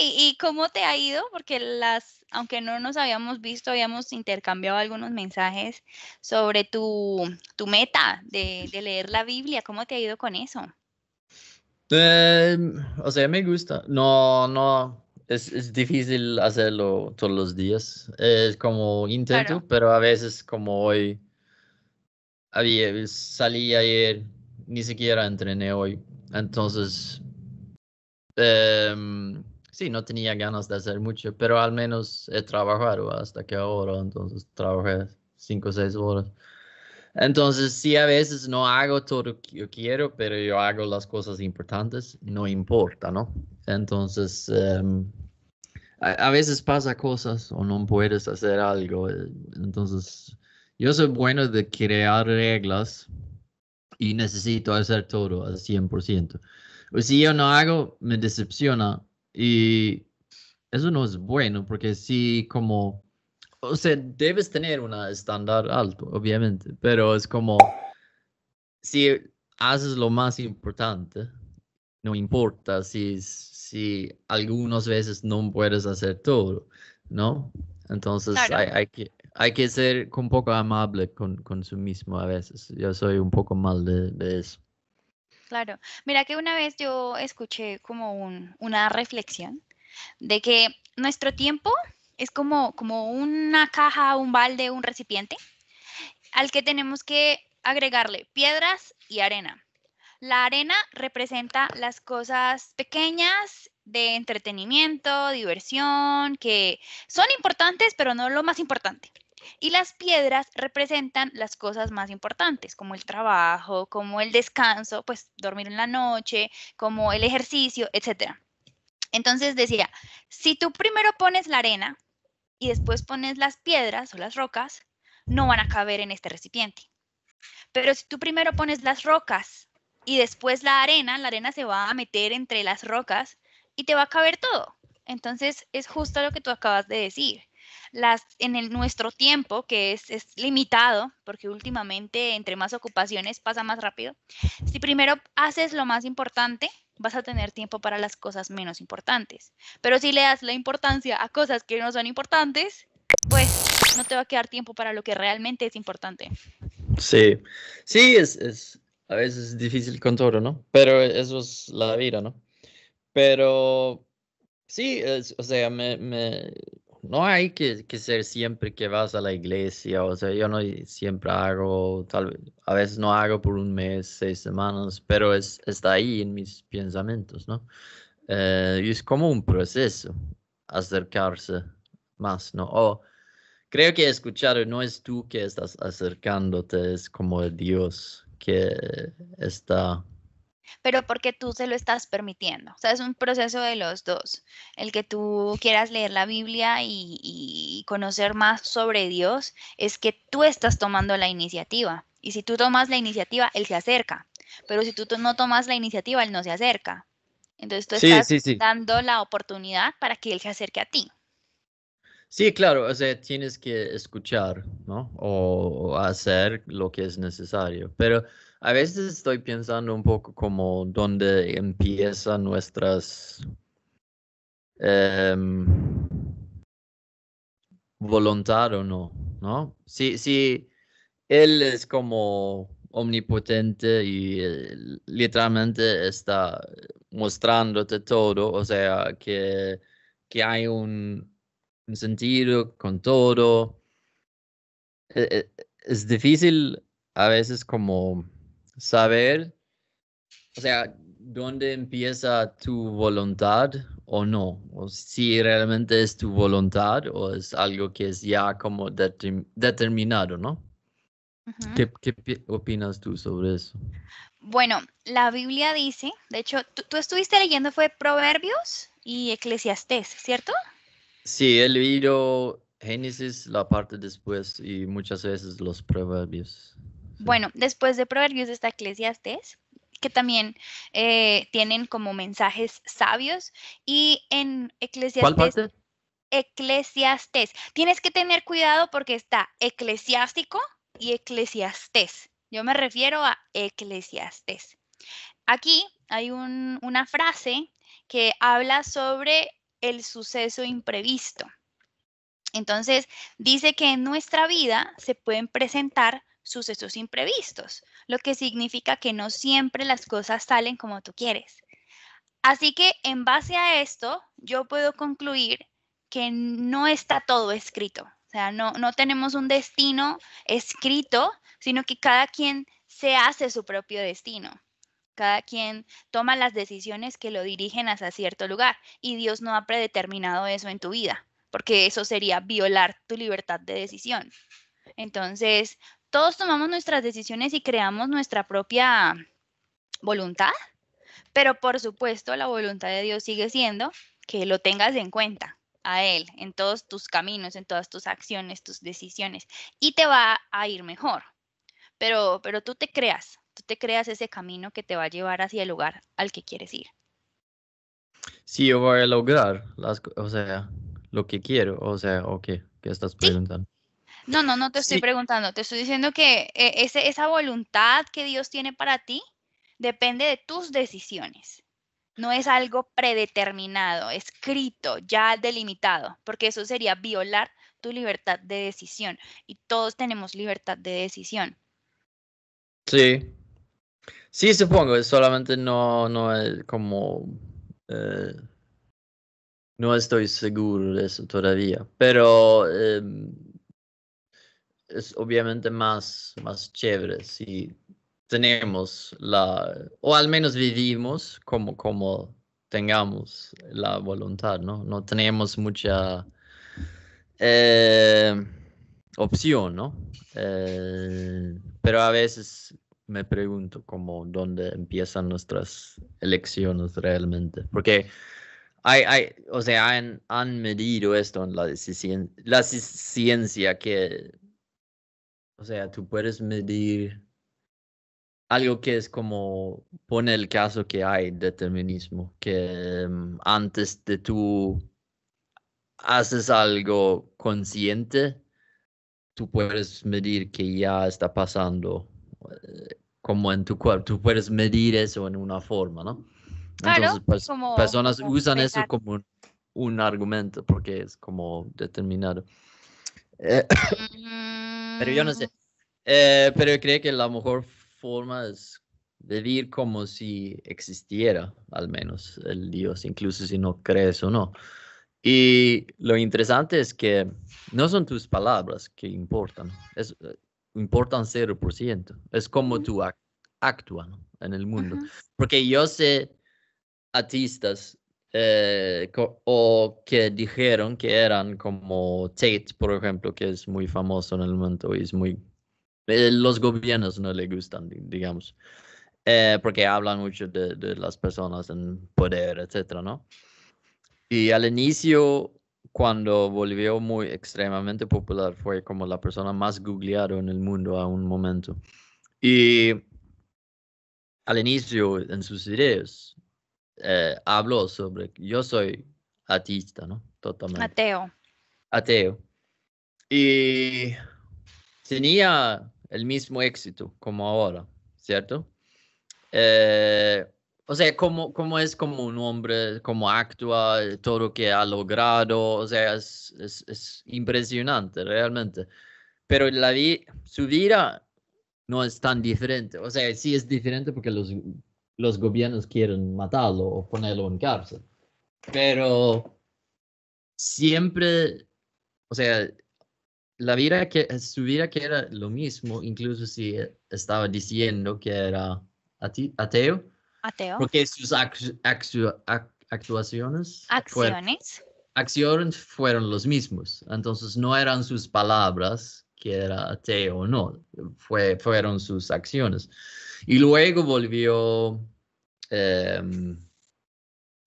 ¿y, cómo te ha ido? Porque las, aunque no nos habíamos visto, habíamos intercambiado algunos mensajes sobre tu, tu meta de, leer la Biblia. ¿Cómo te ha ido con eso? Eh, o sea, me gusta. No, no, es, es, difícil hacerlo todos los días. Es como intento, pero a veces como hoy, había, salí ayer, ni siquiera entrené hoy. Entonces, em, sí, no tenía ganas de hacer mucho, pero al menos he trabajado hasta que ahora, entonces trabajé cinco o seis horas. Entonces, sí, a veces no hago todo lo que yo quiero, pero yo hago las cosas importantes, no importa, ¿no? Entonces, em, a, veces pasa cosas o no puedes hacer algo. Eh, entonces, yo soy bueno de crear reglas y necesito hacer todo al 100%. si yo no hago, me decepciona y eso no es bueno porque si como, o sea, debes tener un estándar alto, obviamente, pero es como, si haces lo más importante, no importa si, si algunas veces no puedes hacer todo, ¿no? Entonces hay, que, hay que ser un poco amable con, con mismo a veces. Yo soy un poco mal de eso. Claro. Mira que una vez yo escuché como una reflexión de que nuestro tiempo es como, como una caja, un balde, un recipiente al que tenemos que agregarle piedras y arena. La arena representa las cosas pequeñas de entretenimiento, diversión, que son importantes, pero no lo más importante. Y las piedras representan las cosas más importantes, como el trabajo, como el descanso, pues dormir en la noche, como el ejercicio, etc. Entonces decía, si tú primero pones la arena y después pones las piedras o las rocas, no van a caber en este recipiente. Pero si tú primero pones las rocas y después la arena, la arena se va a meter entre las rocas y te va a caber todo. Entonces es justo lo que tú acabas de decir las, en el, nuestro tiempo, que es, limitado, porque últimamente entre más ocupaciones pasa más rápido, si primero haces lo más importante, vas a tener tiempo para las cosas menos importantes. Pero si le das la importancia a cosas que no son importantes, pues no te va a quedar tiempo para lo que realmente es importante. Sí, sí, es, es a veces es difícil con todo, ¿no? Pero eso es la vida, ¿no? Pero sí, o sea, me, me, no hay que, ser siempre que vas a la iglesia, o sea, yo no siempre hago, tal vez, a veces no hago por un mes, seis semanas, pero es, está ahí en mis pensamientos, ¿no? Eh, y es como un proceso acercarse más, ¿no? O creo que escuchar no es tú que estás acercándote, es como Dios que está pero porque tú se lo estás permitiendo. O sea, es un proceso de los dos. El que tú quieras leer la Biblia y, conocer más sobre Dios es que tú estás tomando la iniciativa. Y si tú tomas la iniciativa, Él se acerca. Pero si tú no tomas la iniciativa, Él no se acerca. Entonces tú estás dando la oportunidad para que Él se acerque a ti. Sí, claro, o sea, tienes que escuchar, ¿no? O hacer lo que es necesario. Pero a veces estoy pensando un poco como dónde empiezan nuestras em, voluntad o no, ¿no? Si, si él es como omnipotente y eh, literalmente está mostrándote todo, o sea, que, que hay un, sentido con todo. E, e, es difícil a veces como saber, o sea, dónde empieza tu voluntad o no, o si realmente es tu voluntad o es algo que es ya como determinado, ¿no? ¿Qué, opinas tú sobre eso? Bueno, la Biblia dice, de hecho, tú, estuviste leyendo fue Proverbios y Eclesiastés, ¿cierto? Sí, he leído Génesis, la parte después y muchas veces los Proverbios. Bueno, después de Proverbios está Eclesiastes, que también eh, tienen como mensajes sabios. Y en Eclesiastes... ¿Cuál Tienes que tener cuidado porque está eclesiástico y eclesiastés. Yo me refiero a Eclesiastes. Aquí hay una frase que habla sobre el suceso imprevisto. Entonces, dice que en nuestra vida se pueden presentar sucesos imprevistos, lo que significa que no siempre las cosas salen como tú quieres. Así que en base a esto, yo puedo concluir que no está todo escrito. O sea, no, no tenemos un destino escrito, sino que cada quien se hace su propio destino. Cada quien toma las decisiones que lo dirigen hacia cierto lugar y Dios no ha predeterminado eso en tu vida, porque eso sería violar tu libertad de decisión. Entonces, todos tomamos nuestras decisiones y creamos nuestra propia voluntad, pero por supuesto la voluntad de Dios sigue siendo que lo tengas en cuenta a Él en todos tus caminos, en todas tus acciones, tus decisiones, y te va a ir mejor. Pero, pero tú te creas, tú te creas ese camino que te va a llevar hacia el lugar al que quieres ir. Sí, yo voy a lograr las, o sea, lo que quiero, o sea, o okay, qué, estás preguntando. No, no, no te estoy preguntando, te estoy diciendo que e, esa voluntad que Dios tiene para ti depende de tus decisiones. No es algo predeterminado, escrito, ya delimitado, porque eso sería violar tu libertad de decisión. Y todos tenemos libertad de decisión. Sí. Sí, supongo, solamente no, no es como... Eh, no estoy seguro de eso todavía, pero... Em, es obviamente más, más chévere si tenemos la, o al menos vivimos como, como tengamos la voluntad, ¿no? No tenemos mucha eh, opción, ¿no? Eh, pero a veces me pregunto como dónde empiezan nuestras elecciones realmente, porque hay, hay o sea, han, medido esto en la, la ciencia que o sea, tú puedes medir algo que es como pone el caso que hay determinismo, que mm, antes de tú haces algo consciente, tú puedes medir que ya está pasando eh, como en tu cuerpo, tú puedes medir eso en una forma, ¿no? Entonces, pues, personas usan eso como un, argumento porque es como determinado. Eh, Pero yo no sé. Mm. Eh, pero creo que la mejor forma es vivir como si existiera al menos el Dios, incluso si no crees o no. Y lo interesante es que no son tus palabras que importan, es, eh, importan 0%, es como tú actúas en el mundo. Porque yo sé artistas eh, o que dijeron que eran como Tate, por ejemplo, que es muy famoso en el momento y es muy... Eh, los gobiernos no le gustan, digamos, eh, porque hablan mucho de, de, las personas en poder, etcétera, ¿no? Y al inicio, cuando volvió muy extremadamente popular, fue como la persona más googleada en el mundo a un momento. Y al inicio, en sus ideas eh, habló sobre, yo soy artista ¿no? Totalmente. Ateo. Ateo. Y tenía el mismo éxito como ahora, ¿cierto? Eh, o sea, cómo, cómo es como un hombre, cómo actúa, eh, todo lo que ha logrado, o sea, es, impresionante realmente. Pero la su vida no es tan diferente, o sea, sí es diferente porque los los gobiernos quieren matarlo o ponerlo en cárcel. Pero siempre, o sea, la vida que, su vida que era lo mismo, incluso si estaba diciendo que era ateo. Ateo. Porque sus actuaciones. Acciones. Fueron, acciones fueron los mismos. Entonces no eran sus palabras que era ateo o no, fue, fueron sus acciones. Y luego volvió, em,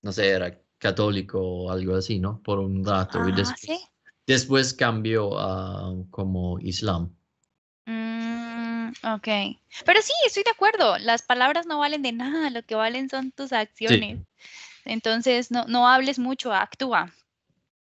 no sé, era católico o algo así, ¿no? Por un rato. y ah, después, cambió a como islam. Mm, ok. Pero sí, estoy de acuerdo. Las palabras no valen de nada. Lo que valen son tus acciones. Entonces, no, no hables mucho, actúa.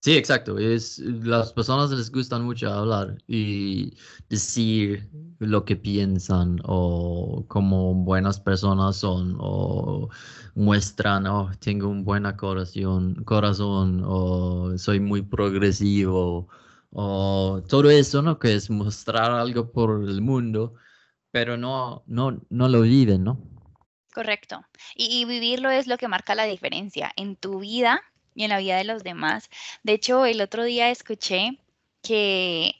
Sí, exacto. Es, las personas les gustan mucho hablar y decir lo que piensan o cómo buenas personas son o muestran, oh, tengo un buen corazón, corazón o soy muy progresivo o todo eso, ¿no? Que es mostrar algo por el mundo, pero no, no, no lo viven, ¿no? Correcto. Y, y vivirlo es lo que marca la diferencia en tu vida y en la vida de los demás. De hecho, el otro día escuché que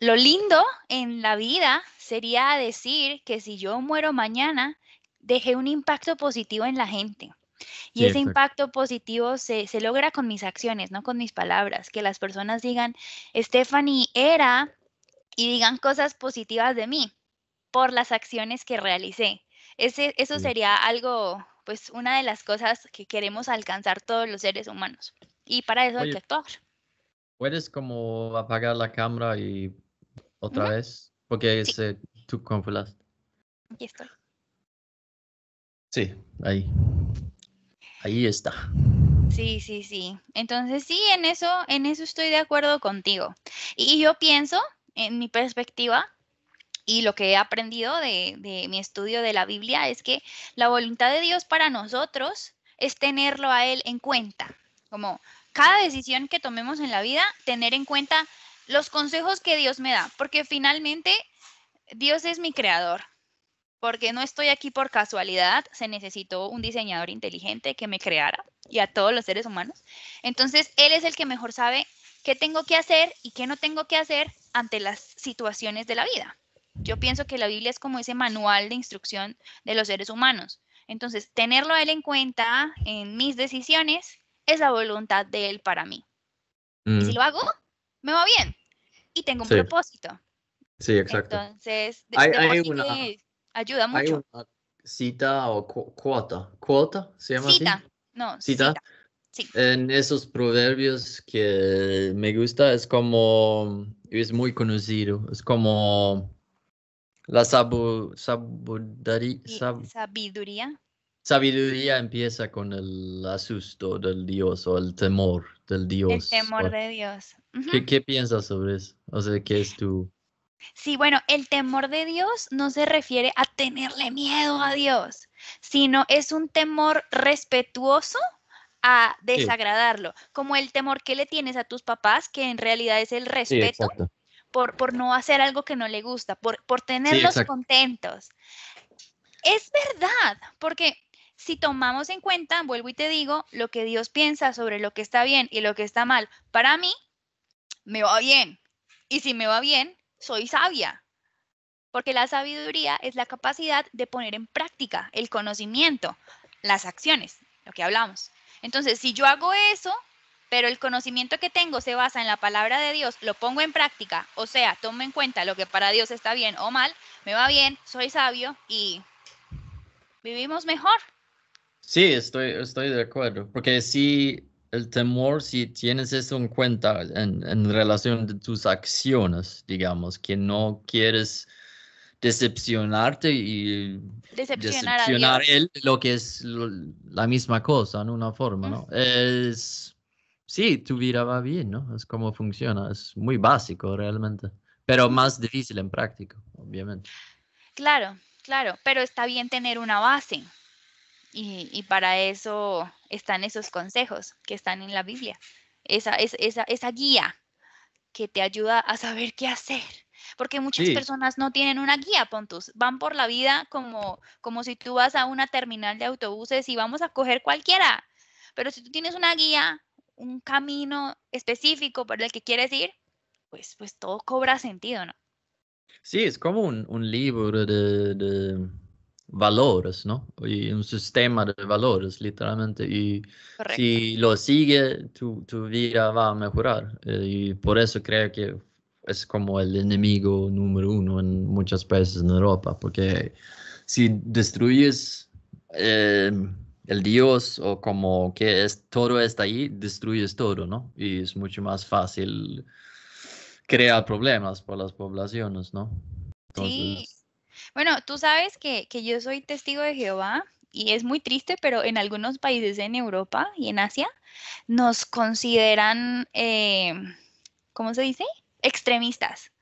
lo lindo en la vida sería decir que si yo muero mañana, dejé un impacto positivo en la gente. Y ese impacto positivo se, logra con mis acciones, no con mis palabras. Que las personas digan, Stephanie era, y digan cosas positivas de mí por las acciones que realicé. Ese, eso sería algo pues una de las cosas que queremos alcanzar todos los seres humanos. Y para eso el hay ¿Puedes como apagar la cámara y otra vez? Porque se, tú Aquí estoy. Sí, ahí. Ahí está. Sí, sí, sí. Entonces sí, en eso, en eso estoy de acuerdo contigo. Y yo pienso, en mi perspectiva, y lo que he aprendido de, mi estudio de la Biblia es que la voluntad de Dios para nosotros es tenerlo a Él en cuenta, como cada decisión que tomemos en la vida, tener en cuenta los consejos que Dios me da, porque finalmente Dios es mi creador, porque no estoy aquí por casualidad, se necesitó un diseñador inteligente que me creara y a todos los seres humanos. Entonces, Él es el que mejor sabe qué tengo que hacer y qué no tengo que hacer ante las situaciones de la vida. Yo pienso que la Biblia es como ese manual de instrucción de los seres humanos. Entonces, tenerlo a él en cuenta en mis decisiones es la voluntad de él para mí. Y si mm. lo hago, me va bien. Y tengo un propósito. Sí, exacto. Entonces, ayuda mucho. Hay una cita o cuota. ¿Cuota se llama cita. No, cita. cita. Sí. En esos proverbios que me gusta es como, es muy conocido, es como la sabiduría. Sabiduría empieza con el asusto del Dios o el temor del Dios. El temor de Dios. ¿Qué, piensas sobre eso? O sea, ¿qué es tu...? Sí, bueno, el temor de Dios no se refiere a tenerle miedo a Dios, sino es un temor respetuoso a desagradarlo, como el temor que le tienes a tus papás, que en realidad es el respeto por, no hacer algo que no le gusta, por, tenerlos contentos. Es verdad, porque si tomamos en cuenta, vuelvo y te digo, lo que Dios piensa sobre lo que está bien y lo que está mal, para mí, me va bien. Y si me va bien, soy sabia. Porque la sabiduría es la capacidad de poner en práctica el conocimiento, las acciones, lo que hablamos. Entonces, si yo hago eso, pero el conocimiento que tengo se basa en la palabra de Dios, lo pongo en práctica, o sea, tome en cuenta lo que para Dios está bien o mal, me va bien, soy sabio y vivimos mejor. Sí, estoy, estoy de acuerdo, porque si el temor, si tienes eso en cuenta en, relación de tus acciones, digamos, que no quieres decepcionarte y decepcionar, a él, lo que es la misma cosa, en una forma, ¿no? Es sí, tu vida va bien, ¿no? Es como funciona, es muy básico realmente, pero más difícil en práctica, obviamente. Claro, claro, pero está bien tener una base y, para eso están esos consejos que están en la Biblia, esa, esa, guía que te ayuda a saber qué hacer. Porque muchas personas no tienen una guía, Pontus. Van por la vida como, como si tú vas a una terminal de autobuses y vamos a coger cualquiera. Pero si tú tienes una guía, un camino específico por el que quieres ir, pues, pues todo cobra sentido, ¿no? Sí, es como un, un libro de, valores, ¿no? Y un sistema de valores, literalmente. Y si lo sigue, tu, tu, vida va a mejorar. Eh, y por eso creo que es como el enemigo número uno en muchas países en Europa, porque si destruyes... Eh, el Dios o como que es, todo está ahí, destruyes todo, ¿no? Y es mucho más fácil crear problemas para las poblaciones, ¿no? Sí. Bueno, tú sabes que, que yo soy testigo de Jehová y es muy triste, pero en algunos países en Europa y en Asia nos consideran, eh, ¿cómo se dice? Extremistas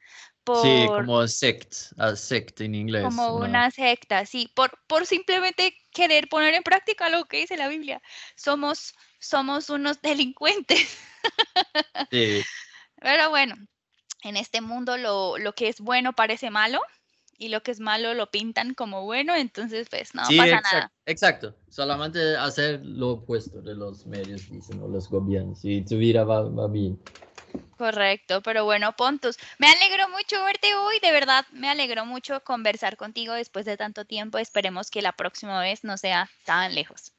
sí, como sect, sect en inglés. Como una, secta, sí, por, por simplemente querer poner en práctica lo que dice la Biblia. Somos, somos unos delincuentes. Sí. Pero bueno, en este mundo lo, que es bueno parece malo y lo que es malo lo pintan como bueno, entonces pues no pasa nada. Exacto, solamente hacer lo opuesto de los medios, dicen, los gobiernos, y tu vida va bien. Correcto, pero bueno, Pontus, me alegro mucho verte hoy, de verdad, me alegro mucho conversar contigo después de tanto tiempo. Esperemos que la próxima vez no sea tan lejos.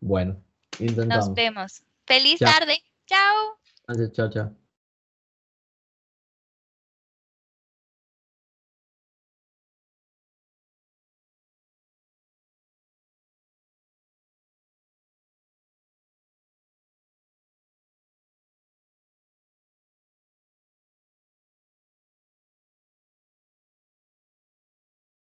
Bueno, Nos vemos. Feliz tarde. Chao. Chao, chao.